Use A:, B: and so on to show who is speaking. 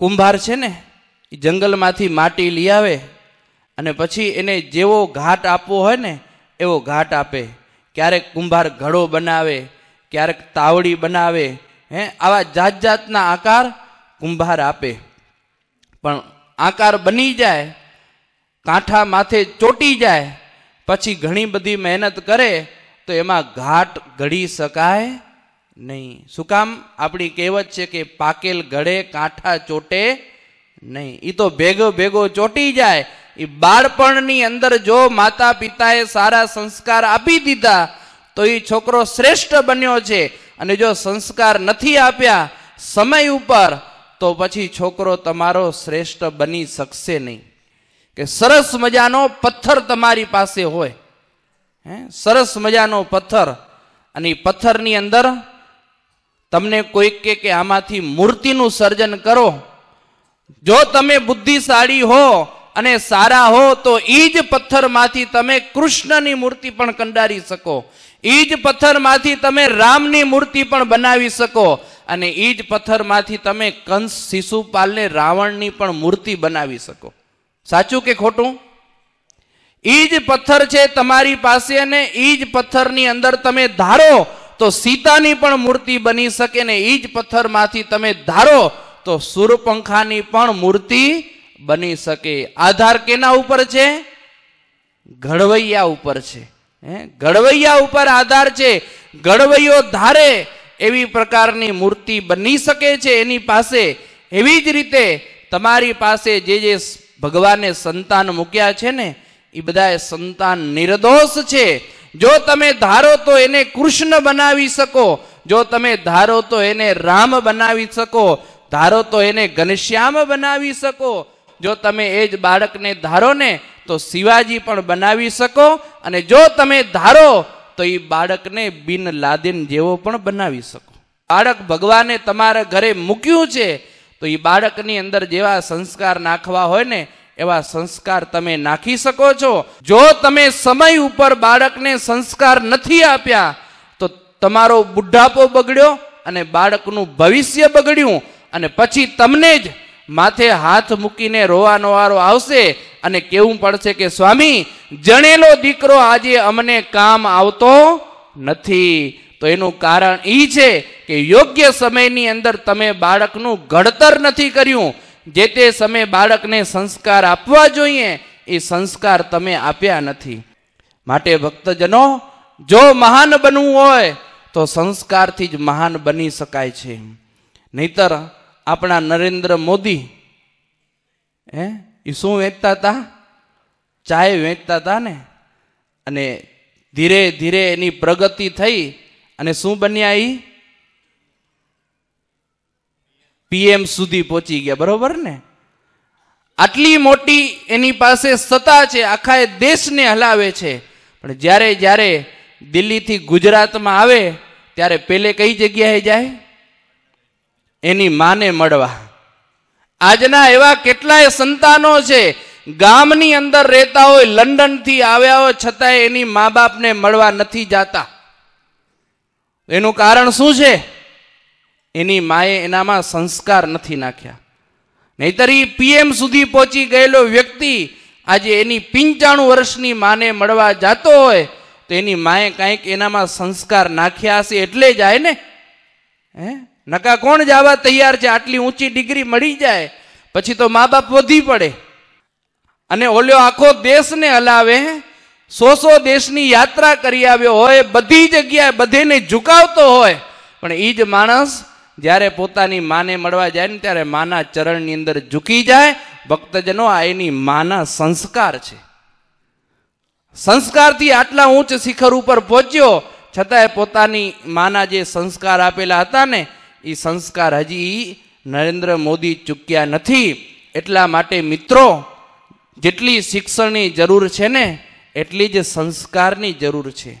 A: કુંભાર છે ને એ જંગલમાંથી માટી લઈ આવે અને પછી એને જેવો ઘાટ આપવો હોય ને એવો ઘાટ આપે ક્યારેક કુંભાર ઘડો બનાવે ક્યારેક તાવડી બનાવે હે આવા જાત જાતના આકાર કુંભાર આપે પણ આકાર બની જાય કાંઠા માથે ચોટી જાય પછી ઘણી બધી મહેનત કરે તો એમાં ઘાટ ઘડી શકાય નહીં શું કામ આપણી કહેવત છે કે પાકેલ ગળે કાંઠા ચોટે નહીં એ તો ભેગો ભેગો ચોટી જાય એ બાળપણની અંદર જો માતા પિતાએ સારા સંસ્કાર આપી દીધા તો એ છોકરો શ્રેષ્ઠ બન્યો છે અને જો સંસ્કાર નથી આપ્યા સમય ઉપર તો પછી છોકરો તમારો શ્રેષ્ઠ બની શકશે નહીં કે સરસ મજાનો પથ્થર તમારી પાસે હોય હે સરસ મજાનો પથ્થર અને એ પથ્થરની અંદર તમને કોઈક કે આમાંથી મૂર્તિનું સર્જન કરો જો તમે બુદ્ધિશાળી હો અને સારા હો તો એ જ પથ્થરમાંથી તમે કૃષ્ણની મૂર્તિ પણ કંડારી શકો એ જ પથ્થરમાંથી તમે રામની મૂર્તિ પણ બનાવી શકો અને એ જ પથ્થરમાંથી તમે કંસ શિશુપાલને રાવણની પણ મૂર્તિ બનાવી શકો સાચું કે ખોટું એ જ પથ્થર છે તમારી પાસે અને એ જ પથ્થરની અંદર તમે ધારો તો સીતાની પણ મૂર્તિ બની શકે ને એ જ પથ્થરમાંથી તમે ધારો તો સૂરપંખાની પણ મૂર્તિ બની શકે આધાર કેના ઉપર છે ઘડવૈયા ઉપર છે હે ઘડવૈયા ઉપર આધાર છે ઘડવૈયો ધારે એવી પ્રકારની મૂર્તિ બની શકે છે એની પાસે એવી જ રીતે તમારી પાસે જે જે ભગવાને સંતાન મૂક્યા છે ને એ બધા સંતાન નિર્દોષ છે જો તમે ધારો તો એને કૃષ્ણ બનાવી શકો જો તમે ધારો તો એને રામ બનાવી શકો ધારો તો એને ઘનશ્યામ બનાવી શકો જો તમે એ જ બાળકને ધારો ને તો શિવાજી પણ બનાવી શકો અને જો તમે ધારો તો એ બાળકને બિન લાદિન જેવો પણ બનાવી શકો બાળક ભગવાને તમારા ઘરે મૂક્યું છે તો એ બાળકની અંદર જેવા સંસ્કાર નાખવા હોય ને એવા સંસ્કાર તમે નાખી શકો છો જો તમે સમય ઉપર બાળકને સંસ્કાર નથી આપ્યા તો તમારો બુઢાપો બગડ્યો અને બાળકનું ભવિષ્ય બગડ્યું અને પછી તમને જ માથે હાથ મૂકીને રોવાનો વારો આવશે અને કેવું પડશે કે સ્વામી જણેલો દીકરો આજે અમને કામ આવતો નથી તો એનું કારણ એ છે કે યોગ્ય સમયની અંદર તમે બાળકનું ઘડતર નથી કર્યું જે તે સમયે બાળકને સંસ્કાર આપવા જોઈએ એ સંસ્કાર તમે આપ્યા નથી માટે ભક્તજનો જો મહાન બનવું હોય તો સંસ્કારથી જ મહાન બની શકાય છે નહીતર આપણા નરેન્દ્ર મોદી એ શું વેચતા હતા ચાય વેચતા હતા ને અને ધીરે ધીરે એની પ્રગતિ થઈ અને શું બન્યા એ પીએમ સુધી પહોંચી ગયા બરોબર ને આટલી મોટી એની પાસે સત્તા છે આખા દેશને હલાવે છે પણ જ્યારે જ્યારે દિલ્હીથી ગુજરાતમાં આવે ત્યારે પેલે કઈ જગ્યાએ જાય એની માને મળવા આજના એવા કેટલાય સંતાનો છે ગામની અંદર રહેતા હોય લંડનથી આવ્યા હોય છતાંય એની મા બાપને મળવા નથી જાતા એનું કારણ શું છે એની માએ એનામાં સંસ્કાર નથી નાખ્યા નહીતર એ પીએમ સુધી પહોંચી ગયેલો વ્યક્તિ આજે એની પિંચાણું વર્ષની માને મળવા જતો હોય તો એની માએ કાંઈક એનામાં સંસ્કાર નાખ્યા હશે એટલે જાય ને હે નકા કોણ જવા તૈયાર છે આટલી ઊંચી ડિગ્રી મળી જાય પછી તો મા બાપ વધી પડે અને ઓલ્યો આખો દેશને હલાવે સો સો દેશની યાત્રા કરી આવ્યો હોય બધી જગ્યાએ બધેને ઝુકાવતો હોય પણ એ જ માણસ જ્યારે પોતાની માને મળવા જાય ને ત્યારે માના ચરણની અંદર ઝૂકી જાય ભક્તજનો આ એની માના સંસ્કાર છે સંસ્કારથી આટલા ઊંચ શિખર ઉપર પહોંચ્યો છતાંય પોતાની માના જે સંસ્કાર આપેલા હતા ને એ સંસ્કાર હજી નરેન્દ્ર મોદી ચૂક્યા નથી એટલા માટે મિત્રો જેટલી શિક્ષણની જરૂર છે ને એટલી જ સંસ્કારની જરૂર છે